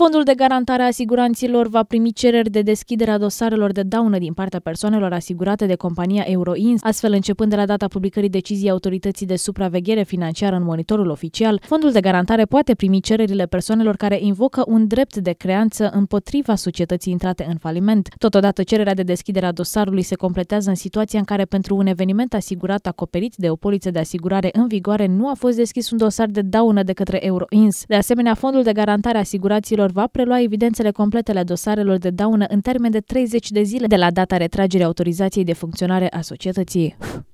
Fondul de garantare a asiguranților va primi cereri de deschidere a dosarelor de daună din partea persoanelor asigurate de compania Euroins, astfel începând de la data publicării deciziei autorității de supraveghere financiară în monitorul oficial, fondul de garantare poate primi cererile persoanelor care invocă un drept de creanță împotriva societății intrate în faliment. Totodată, cererea de deschidere a dosarului se completează în situația în care pentru un eveniment asigurat acoperit de o poliță de asigurare în vigoare nu a fost deschis un dosar de daună de către Euroins. De asemenea, fondul de garantare a asiguraților Pensiilor va prelua evidențele complete ale dosarelor de daună în termen de 30 de zile de la data retragerii autorizației de funcționare a societății.